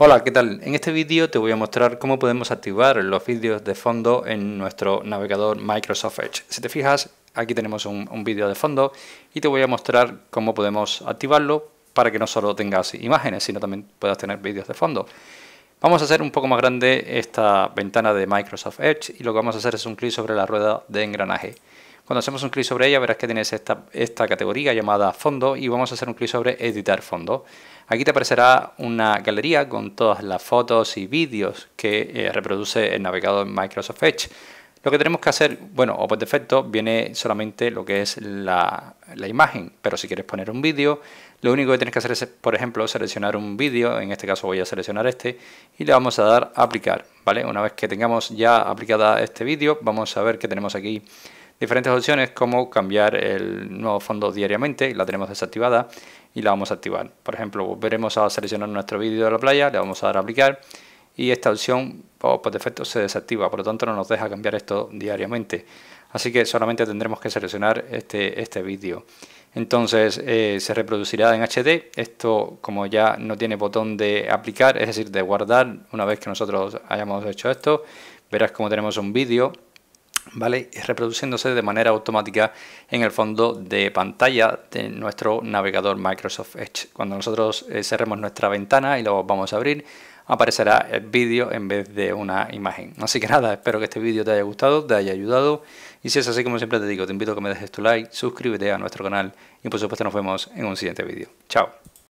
Hola, ¿qué tal? En este vídeo te voy a mostrar cómo podemos activar los vídeos de fondo en nuestro navegador Microsoft Edge. Si te fijas, aquí tenemos un, vídeo de fondo y te voy a mostrar cómo podemos activarlo para que no solo tengas imágenes, sino también puedas tener vídeos de fondo. Vamos a hacer un poco más grande esta ventana de Microsoft Edge y lo que vamos a hacer es un clic sobre la rueda de engranaje. Cuando hacemos un clic sobre ella verás que tienes esta, categoría llamada fondo y vamos a hacer un clic sobre editar fondo. Aquí te aparecerá una galería con todas las fotos y vídeos que eh, reproduce el navegador Microsoft Edge. Lo que tenemos que hacer, bueno, o por defecto viene solamente lo que es la, imagen, pero si quieres poner un vídeo, lo único que tienes que hacer es, por ejemplo, seleccionar un vídeo, en este caso voy a seleccionar este, y le vamos a dar a aplicar, ¿vale? Una vez que tengamos ya aplicada este vídeo, vamos a ver que tenemos aquí diferentes opciones como cambiar el nuevo fondo diariamente, la tenemos desactivada y la vamos a activar. Por ejemplo, volveremos a seleccionar nuestro vídeo de la playa, le vamos a dar a aplicar y esta opción por, defecto se desactiva, por lo tanto no nos deja cambiar esto diariamente. Así que solamente tendremos que seleccionar este, este vídeo. Entonces eh, se reproducirá en HD, esto como ya no tiene botón de aplicar, es decir, de guardar, una vez que nosotros hayamos hecho esto, verás como tenemos un vídeo ¿vale? reproduciéndose de manera automática en el fondo de pantalla de nuestro navegador Microsoft Edge. Cuando nosotros eh, cerremos nuestra ventana y lo vamos a abrir, aparecerá el vídeo en vez de una imagen. Así que nada, espero que este vídeo te haya gustado, te haya ayudado. Y si es así, como siempre te digo, te invito a que me dejes tu like, suscríbete a nuestro canal y por supuesto nos vemos en un siguiente vídeo. Chao.